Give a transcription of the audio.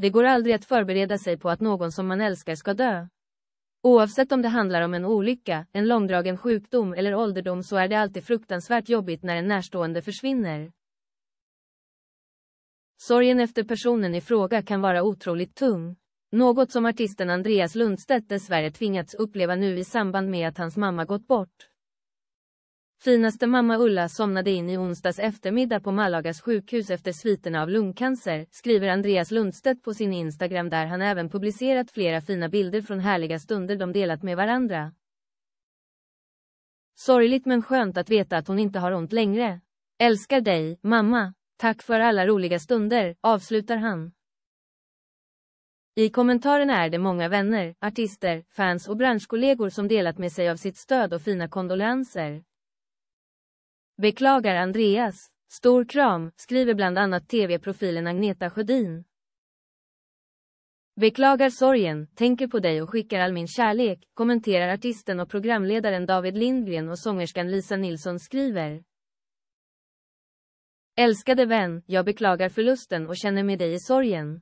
Det går aldrig att förbereda sig på att någon som man älskar ska dö. Oavsett om det handlar om en olycka, en långdragen sjukdom eller ålderdom så är det alltid fruktansvärt jobbigt när en närstående försvinner. Sorgen efter personen i fråga kan vara otroligt tung. Något som artisten Andreas Lundstedt dessvärre tvingats uppleva nu i samband med att hans mamma gått bort. Finaste mamma Ulla somnade in i onsdags eftermiddag på Malagas sjukhus efter sviterna av lungcancer, skriver Andreas Lundstedt på sin Instagram där han även publicerat flera fina bilder från härliga stunder de delat med varandra. Sorgligt men skönt att veta att hon inte har ont längre. Älskar dig, mamma. Tack för alla roliga stunder, avslutar han. I kommentarerna är det många vänner, artister, fans och branschkollegor som delat med sig av sitt stöd och fina kondolenser. Beklagar Andreas. Stor kram, skriver bland annat TV-profilen Agneta Sjödin. Beklagar sorgen, tänker på dig och skickar all min kärlek, kommenterar artisten och programledaren David Lindgren och sångerskan Lisa Nilsson skriver. Älskade vän, jag beklagar förlusten och känner med dig i sorgen.